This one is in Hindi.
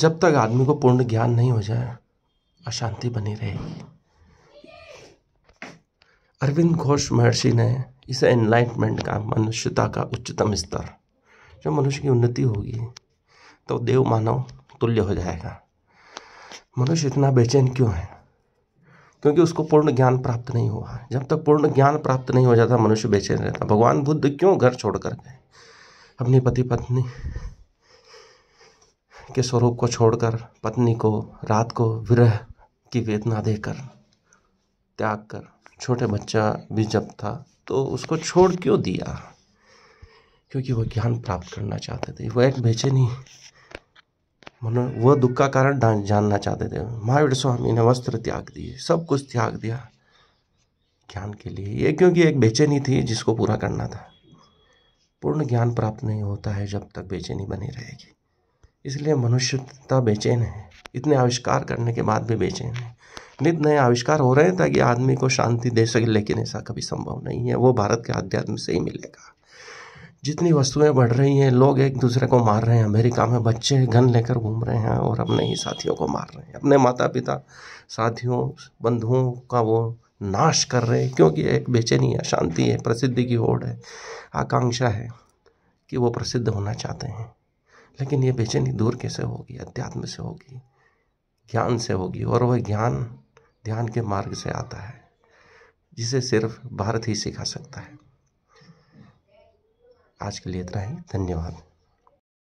जब तक आदमी को पूर्ण ज्ञान नहीं हो जाए अशांति बनी रहेगी अरविंद घोष महर्षि ने इसे एनलाइटमेंट का मनुष्यता का उच्चतम स्तर जब मनुष्य की उन्नति होगी तो देव मानव तुल्य हो जाएगा मनुष्य इतना बेचैन क्यों है क्योंकि उसको पूर्ण ज्ञान प्राप्त नहीं हुआ जब तक पूर्ण ज्ञान प्राप्त नहीं हो जाता मनुष्य बेचैन रहता भगवान बुद्ध क्यों घर छोड़ कर गए अपनी पति पत्नी के स्वरूप को छोड़कर पत्नी को रात को विरह की वेदना देकर त्याग कर छोटे बच्चा भी जब था तो उसको छोड़ क्यों दिया क्योंकि वह ज्ञान प्राप्त करना चाहते थे वह एक बेचैनी मनो वह दुख का कारण जानना चाहते थे महावीर स्वामी ने वस्त्र त्याग दिए सब कुछ त्याग दिया ज्ञान के लिए ये क्योंकि एक बेचैनी थी जिसको पूरा करना था पूर्ण ज्ञान प्राप्त नहीं होता है जब तक बेचैनी बनी रहेगी इसलिए मनुष्यता बेचैन है इतने आविष्कार करने के बाद भी बेचैन है नित नए आविष्कार हो रहे हैं ताकि आदमी को शांति दे सके लेकिन ऐसा कभी संभव नहीं है वो भारत के अध्यात्म से ही मिलेगा जितनी वस्तुएं बढ़ रही हैं लोग एक दूसरे को मार रहे हैं अमेरिका में बच्चे गन लेकर घूम रहे हैं और अपने ही साथियों को मार रहे हैं अपने माता पिता साथियों बंधुओं का वो नाश कर रहे हैं क्योंकि एक बेचैनी है शांति है प्रसिद्धि की ओर है आकांक्षा है कि वो प्रसिद्ध होना चाहते हैं लेकिन ये बेचैनी दूर कैसे होगी अध्यात्म से होगी ज्ञान से होगी और वह ज्ञान ध्यान के मार्ग से आता है जिसे सिर्फ भारत ही सिखा सकता है आज के लिए इतना ही धन्यवाद